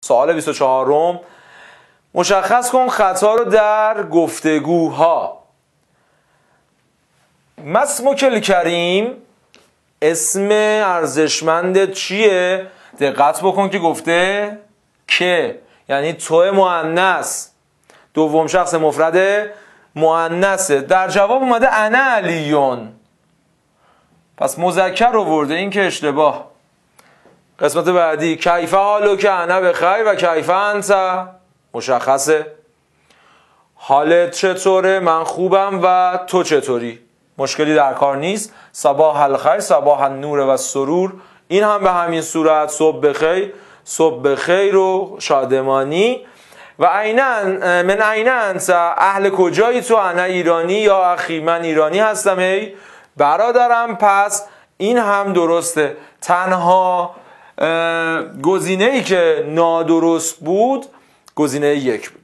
سوال 24 م مشخص کن خطا رو در گفتگوها کل کریم اسم ارزشمند چیه؟ دقت بکن که گفته که یعنی تو معنس دوم شخص مفرد مؤنثه در جواب اومده انا علیون پس مذکر رو ورده این که اشتباه قسمت بعدی کیفه حالو که انا بخیر و کیفه انت مشخصه حالت چطوره من خوبم و تو چطوری مشکلی در کار نیست صباح الخیر صباح النور و سرور این هم به همین صورت صبح بخیر صبح بخیر و شادمانی و عینا من عینا انت اهل کجایی تو انا ایرانی یا اخی من ایرانی هستم ای برادرم پس این هم درسته تنها گزینه ای که نادرست بود گزینه یک بود